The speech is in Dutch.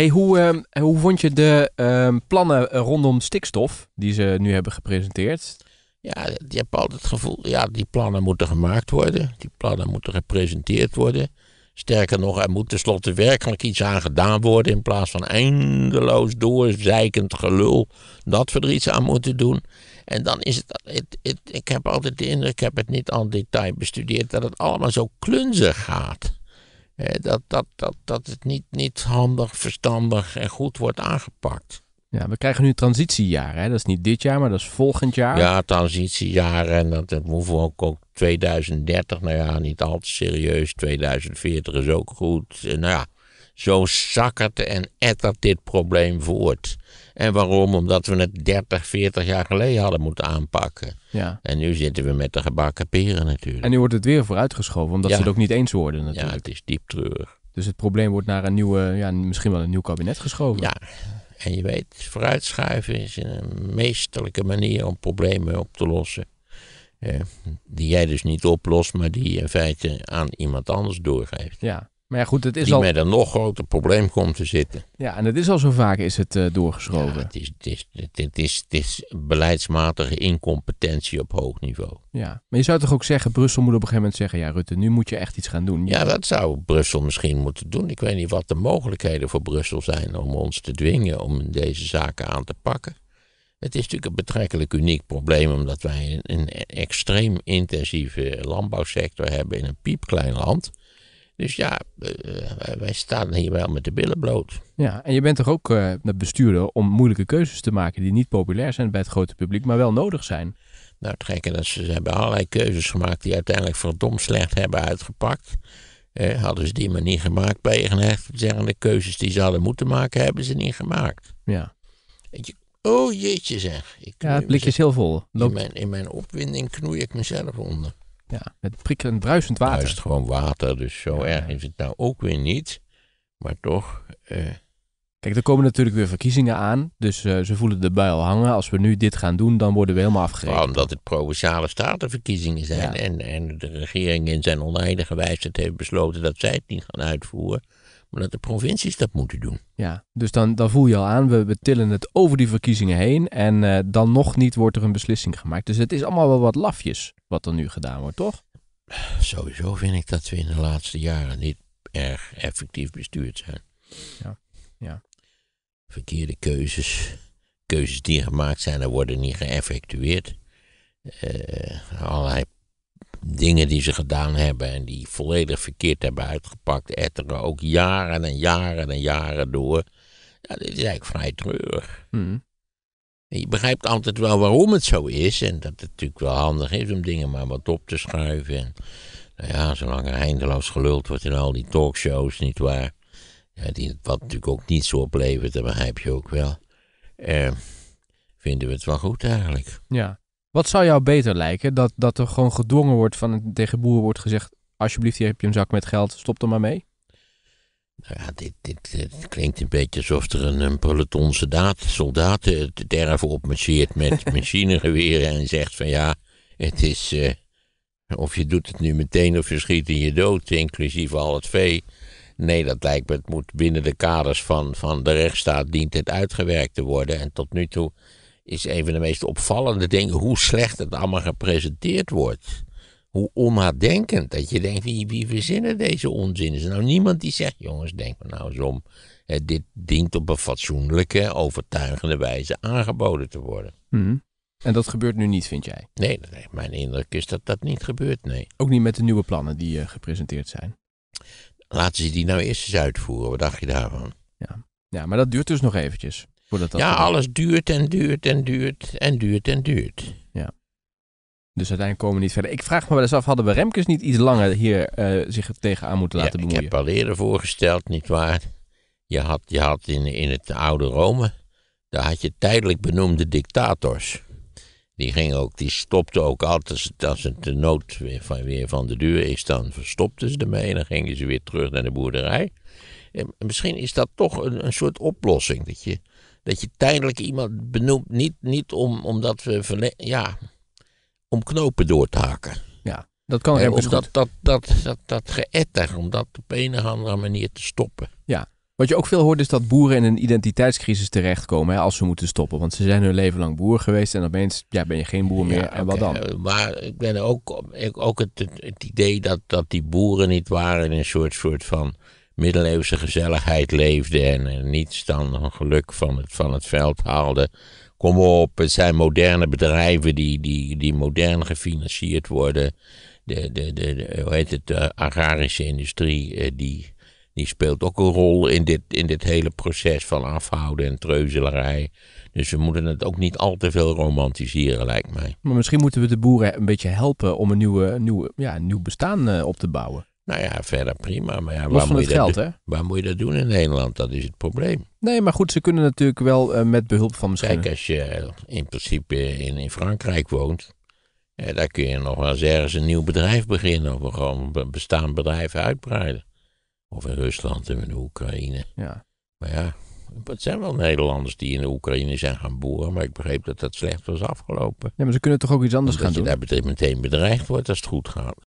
Hey, hoe, ehm, hoe vond je de ehm, plannen rondom stikstof die ze nu hebben gepresenteerd? Ja, je hebt altijd het gevoel, ja, die plannen moeten gemaakt worden. Die plannen moeten gepresenteerd worden. Sterker nog, er moet tenslotte werkelijk iets aan gedaan worden. In plaats van eindeloos doorzijkend gelul. Dat we er iets aan moeten doen. En dan is het, Ik heb altijd de indruk, ik heb het niet al detail bestudeerd. dat het allemaal zo klunzig gaat. Eh, dat, dat, dat, dat het niet, niet handig, verstandig en goed wordt aangepakt. Ja, we krijgen nu transitiejaar. Hè? Dat is niet dit jaar, maar dat is volgend jaar. Ja, transitiejaar. En dat, dat moeten we ook, ook 2030. Nou ja, niet al te serieus. 2040 is ook goed. Eh, nou ja, zo zakkert en ettert dit probleem voort. En waarom? Omdat we het 30, 40 jaar geleden hadden moeten aanpakken. Ja. En nu zitten we met de gebakken peren natuurlijk. En nu wordt het weer vooruitgeschoven, omdat ze het ook niet eens worden natuurlijk. Ja, het is diep treurig. Dus het probleem wordt naar een nieuwe, ja, misschien wel een nieuw kabinet geschoven. Ja, en je weet, vooruitschuiven is een meesterlijke manier om problemen op te lossen. Eh, die jij dus niet oplost, maar die je in feite aan iemand anders doorgeeft. Ja, maar ja, goed, het is die met een nog groter probleem komt te zitten. Ja, en het is al zo vaak is het eh, doorgeschoven. het, is, het, is, het, is, het is beleidsmatige incompetentie op hoog niveau. Ja, maar je zou toch ook zeggen, Brussel moet op een gegeven moment zeggen... ja Rutte, nu moet je echt iets gaan doen. Ja, ja dat zou Brussel misschien moeten doen. Ik weet niet wat de mogelijkheden voor Brussel zijn om ons te dwingen... om deze zaken aan te pakken. Het is natuurlijk een betrekkelijk uniek probleem... omdat wij een extreem intensieve landbouwsector hebben in een piepklein land... Dus ja, eh, wij staan hier wel met de billen bloot. Ja, en je bent toch ook uh, bestuurder om moeilijke keuzes te maken die niet populair zijn bij het grote publiek, maar wel nodig zijn. Nou, het gekke dat ze, hebben allerlei keuzes gemaakt die uiteindelijk verdomd slecht hebben uitgepakt. hadden ze die maar niet gemaakt, bij je zeggen, de keuzes die ze hadden moeten maken, hebben ze niet gemaakt. Ja. Je, oh jeetje zeg. Ik ja, het blikje is heel vol. In, mijn, in mijn opwinding knoei ik mezelf onder. Ja, het prikkelend bruisend water. Het is gewoon water, dus zo erg is het nou ook weer niet. Maar toch... Eh, Kijk, er komen natuurlijk weer verkiezingen aan. Dus eh, ze voelen de al hangen. Als we nu dit gaan doen, dan worden we helemaal afgerekend. Nou, omdat het provinciale statenverkiezingen zijn. En, en de regering in zijn oneindige wijsheid heeft besloten dat zij het niet gaan uitvoeren maar dat de provincies dat moeten doen. Ja, dus dan, dan voel je al aan, we, we tillen het over die verkiezingen heen en eh, dan nog niet wordt er een beslissing gemaakt. Dus het is allemaal wel wat lafjes wat er nu gedaan wordt, toch? Sowieso vind ik dat we in de laatste jaren niet erg effectief bestuurd zijn. Ja, ja. Verkeerde keuzes, keuzes die gemaakt zijn, worden niet geëffectueerd. Uh, allerlei dingen die ze gedaan hebben en die volledig verkeerd hebben uitgepakt, etteren ook jaren en jaren en jaren door. Ja, dit is eigenlijk vrij treurig. Hmm. Je begrijpt altijd wel waarom het zo is en dat het natuurlijk wel handig is om dingen maar wat op te schuiven. En, nou ja, zolang er eindeloos geluld wordt in al die talkshows, nietwaar? Ja, die, wat natuurlijk ook niets oplevert, dat begrijp je ook wel. Eh, vinden we het wel goed eigenlijk. Ja. Wat zou jou beter lijken? Dat, dat er gewoon gedwongen wordt van tegen boeren wordt gezegd: alsjeblieft, hier heb je een zak met geld, stop er maar mee? Nou ja, dit, dit, klinkt een beetje alsof er een, een peloton soldaten het eh, erf opmarcheert met machinegeweren en zegt van ja, het is eh, of je doet het nu meteen of je schiet in je dood, inclusief al het vee. Nee, dat lijkt me, het moet binnen de kaders van, van de rechtsstaat dient het uitgewerkt te worden. En tot nu toe is een van de meest opvallende dingen hoe slecht het allemaal gepresenteerd wordt. Hoe onnadenkend dat je denkt, wie, wie verzinnen deze onzin? Is nou niemand die zegt, jongens, denk maar nou eens om. dit dient op een fatsoenlijke, overtuigende wijze aangeboden te worden. Mhm. En dat gebeurt nu niet, vind jij? Nee, mijn indruk is dat dat niet gebeurt, nee. Ook niet met de nieuwe plannen die eh, gepresenteerd zijn? Laten ze die nou eerst eens uitvoeren, wat dacht je daarvan? Ja. ja, maar dat duurt dus nog eventjes ja, alles duurt en duurt en duurt en duurt en duurt. Ja. Dus uiteindelijk komen we niet verder. Ik vraag me wel eens af, hadden we Remkes niet iets langer hier uh, zich tegenaan moeten laten ja, bemoeien? Ik heb al eerder voorgesteld, nietwaar? Je had, je had in, in het oude Rome, daar had je tijdelijk benoemde dictators. Die, ging ook, die stopte ook altijd, als het de nood weer van, weer van de duur is, dan verstopten ze ermee en dan gingen ze weer terug naar de boerderij. En misschien is dat toch een, een soort oplossing, dat je dat je tijdelijk iemand benoemt. Niet, niet om, omdat we ja, om knopen door te hakken. Ja, dat kan ook. Om dat, dat, dat, dat, dat geëtter, om dat op een of andere manier te stoppen. Ja, wat je ook veel hoort is dat boeren in een identiteitscrisis terechtkomen hè, als ze moeten stoppen. Want ze zijn hun leven lang boer geweest en opeens ja, ben je geen boer meer. en wat dan? Eh, maar ik ben ook, ook het, het, idee dat, dat die boeren niet waren in een soort, soort van middeleeuwse gezelligheid leefde en niets dan geluk van het, van het veld haalde. Kom op, het zijn moderne bedrijven die, die, die modern gefinancierd worden. De, de, de, hoe heet het, de agrarische industrie, eh, die, die speelt ook een rol in dit, in dit hele proces van afhouden en treuzelerij. Dus we moeten het ook niet al te veel romantiseren, lijkt mij. Maar misschien moeten we de boeren een beetje helpen om een, nieuwe, nieuwe, ja, een nieuw bestaan eh, op te bouwen. Nou ja, verder prima. Maar ja, waar, moet je geld, dat, hè? waar moet je dat doen in Nederland? Dat is het probleem. Nee, maar goed, ze kunnen natuurlijk wel eh, met behulp van misschien... Kijk, als je in principe in, in Frankrijk woont, eh, daar kun je nog wel eens ergens een nieuw bedrijf beginnen. Of gewoon een bestaand bedrijf uitbreiden. Of in Rusland en in de Oekraïne. Ja. Maar ja, het zijn wel Nederlanders die in de Oekraïne zijn gaan boeren, maar ik begreep dat dat slecht was afgelopen. Ja, maar ze kunnen toch ook iets anders gaan doen? Als je daar meteen bedreigd wordt als het goed gaat.